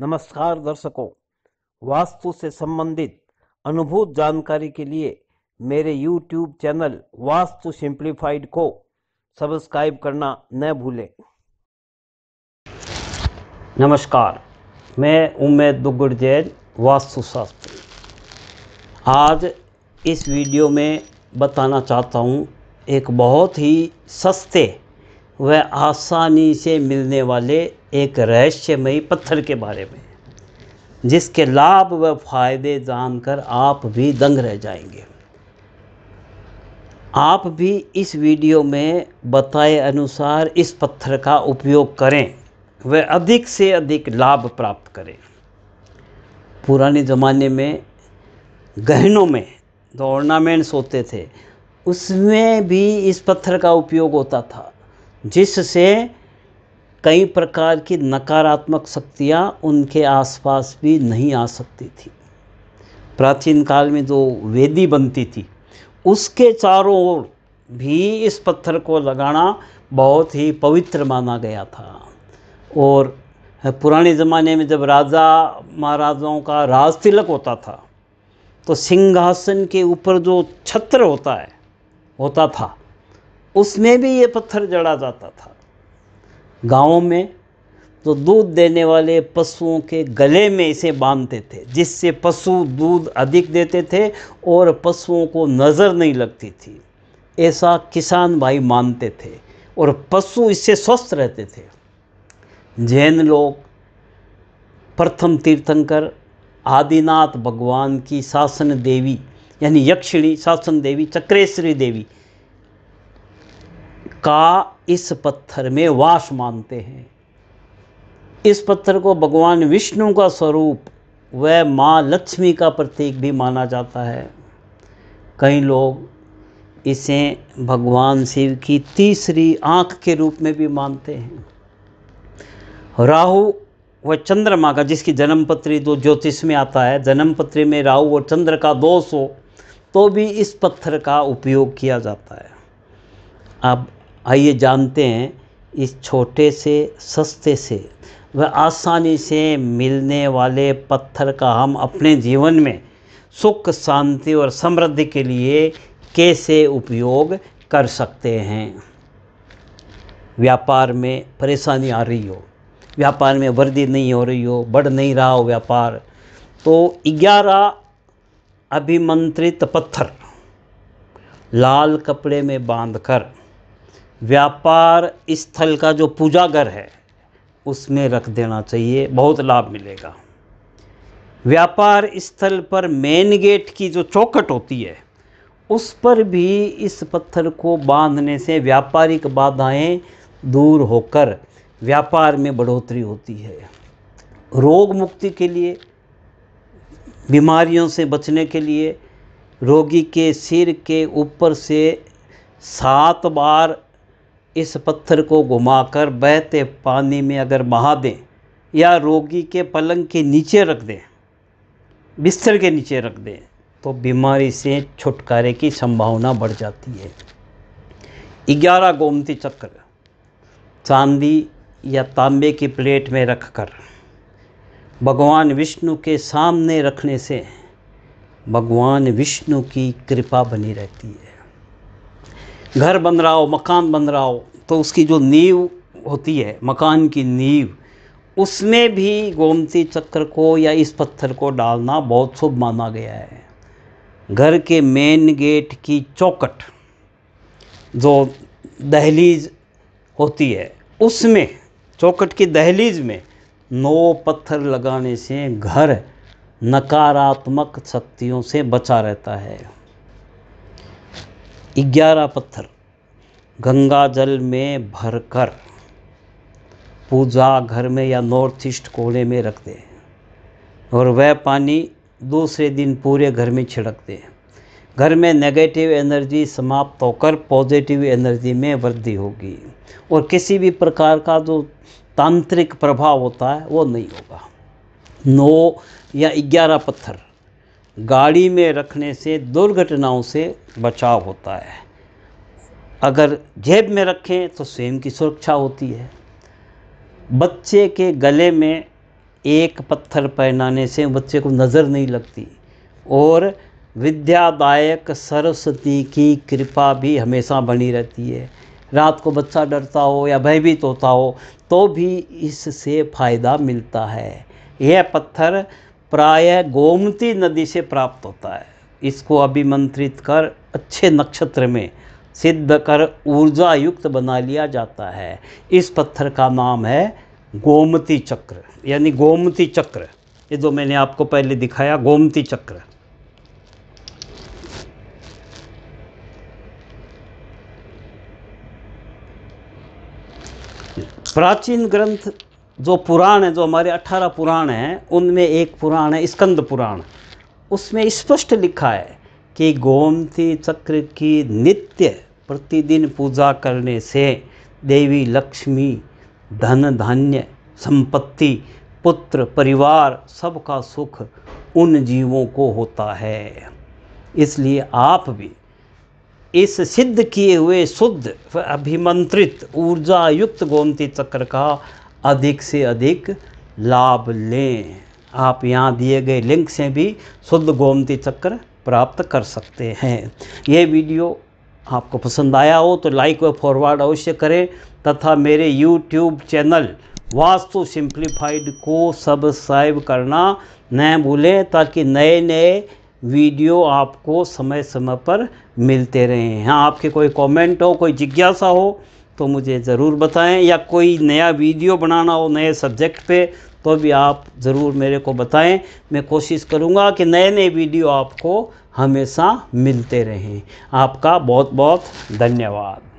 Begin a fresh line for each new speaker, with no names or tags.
नमस्कार दर्शकों वास्तु से संबंधित अनुभूत जानकारी के लिए मेरे YouTube चैनल वास्तु सिंप्लीफाइड को सब्सक्राइब करना न भूलें नमस्कार मैं उमेद दुगुड़ जैन वास्तुशास्त्र आज इस वीडियो में बताना चाहता हूँ एक बहुत ही सस्ते व आसानी से मिलने वाले एक रहस्यमयी पत्थर के बारे में जिसके लाभ व फायदे जानकर आप भी दंग रह जाएंगे आप भी इस वीडियो में बताए अनुसार इस पत्थर का उपयोग करें व अधिक से अधिक लाभ प्राप्त करें पुराने ज़माने में गहनों में जो ऑर्नामेंट्स होते थे उसमें भी इस पत्थर का उपयोग होता था जिससे कई प्रकार की नकारात्मक शक्तियाँ उनके आसपास भी नहीं आ सकती थी प्राचीन काल में जो वेदी बनती थी उसके चारों ओर भी इस पत्थर को लगाना बहुत ही पवित्र माना गया था और पुराने ज़माने में जब राजा महाराजाओं का राज तिलक होता था तो सिंहासन के ऊपर जो छत्र होता है होता था उसमें भी ये पत्थर जड़ा जाता था गांवों में तो दूध देने वाले पशुओं के गले में इसे बांधते थे जिससे पशु दूध अधिक देते थे और पशुओं को नज़र नहीं लगती थी ऐसा किसान भाई मानते थे और पशु इससे स्वस्थ रहते थे जैन लोग प्रथम तीर्थंकर आदिनाथ भगवान की शासन देवी यानी यक्षिणी शासन देवी चक्रेश्वरी देवी का इस पत्थर में वास मानते हैं इस पत्थर को भगवान विष्णु का स्वरूप व माँ लक्ष्मी का प्रतीक भी माना जाता है कई लोग इसे भगवान शिव की तीसरी आँख के रूप में भी मानते हैं राहु व चंद्रमा का जिसकी जन्मपत्री दो ज्योतिष में आता है जन्मपत्री में राहु और चंद्र का दोष हो तो भी इस पत्थर का उपयोग किया जाता है अब आइए जानते हैं इस छोटे से सस्ते से व आसानी से मिलने वाले पत्थर का हम अपने जीवन में सुख शांति और समृद्धि के लिए कैसे उपयोग कर सकते हैं व्यापार में परेशानी आ रही हो व्यापार में वृद्धि नहीं हो रही हो बढ़ नहीं रहा हो व्यापार तो ग्यारह अभिमंत्रित पत्थर लाल कपड़े में बांधकर व्यापार स्थल का जो पूजागर है उसमें रख देना चाहिए बहुत लाभ मिलेगा व्यापार स्थल पर मेन गेट की जो चौकट होती है उस पर भी इस पत्थर को बांधने से व्यापारिक बाधाएं दूर होकर व्यापार में बढ़ोतरी होती है रोग मुक्ति के लिए बीमारियों से बचने के लिए रोगी के सिर के ऊपर से सात बार इस पत्थर को घुमाकर बहते पानी में अगर बहा दें या रोगी के पलंग के नीचे रख दें बिस्तर के नीचे रख दें तो बीमारी से छुटकारे की संभावना बढ़ जाती है ग्यारह गोमती चक्र चांदी या तांबे की प्लेट में रखकर भगवान विष्णु के सामने रखने से भगवान विष्णु की कृपा बनी रहती है घर बन रहा हो मकान बन रहा हो तो उसकी जो नींव होती है मकान की नींव उसमें भी गोमती चक्र को या इस पत्थर को डालना बहुत शुभ माना गया है घर के मेन गेट की चौकट जो दहलीज होती है उसमें चौकट की दहलीज में नौ पत्थर लगाने से घर नकारात्मक शक्तियों से बचा रहता है ग्यारह पत्थर गंगा जल में भरकर पूजा घर में या नॉर्थ ईस्ट कोने में रख दें और वह पानी दूसरे दिन पूरे घर में छिड़क दें घर में नेगेटिव एनर्जी समाप्त होकर पॉजिटिव एनर्जी में वृद्धि होगी और किसी भी प्रकार का जो तांत्रिक प्रभाव होता है वो नहीं होगा नौ या ग्यारह पत्थर गाड़ी में रखने से दुर्घटनाओं से बचाव होता है अगर जेब में रखें तो स्वयं की सुरक्षा होती है बच्चे के गले में एक पत्थर पहनाने से बच्चे को नज़र नहीं लगती और विद्यादायक सरस्वती की कृपा भी हमेशा बनी रहती है रात को बच्चा डरता हो या भयभीत होता हो तो भी इससे फ़ायदा मिलता है यह पत्थर प्राय गोमती नदी से प्राप्त होता है इसको अभिमंत्रित कर अच्छे नक्षत्र में सिद्ध कर ऊर्जा युक्त बना लिया जाता है इस पत्थर का नाम है गोमती चक्र यानी गोमती चक्र ये जो मैंने आपको पहले दिखाया गोमती चक्र प्राचीन ग्रंथ जो पुराण है जो हमारे अठारह पुराण हैं उनमें एक पुराण है स्कंद पुराण उसमें स्पष्ट लिखा है कि गोमती चक्र की नित्य प्रतिदिन पूजा करने से देवी लक्ष्मी धन धान्य संपत्ति पुत्र परिवार सबका सुख उन जीवों को होता है इसलिए आप भी इस सिद्ध किए हुए शुद्ध अभिमंत्रित ऊर्जा युक्त गोमती चक्र का अधिक से अधिक लाभ लें आप यहाँ दिए गए लिंक से भी शुद्ध गोमती चक्र प्राप्त कर सकते हैं ये वीडियो आपको पसंद आया हो तो लाइक व फॉरवर्ड अवश्य करें तथा मेरे यूट्यूब चैनल वास्तु सिंप्लीफाइड को सब्सक्राइब करना न भूलें ताकि नए नए वीडियो आपको समय समय पर मिलते रहें हाँ आपके कोई कमेंट हो कोई जिज्ञासा हो तो मुझे ज़रूर बताएं या कोई नया वीडियो बनाना हो नए सब्जेक्ट पे तो भी आप ज़रूर मेरे को बताएं मैं कोशिश करूँगा कि नए नए वीडियो आपको हमेशा मिलते रहें आपका बहुत बहुत धन्यवाद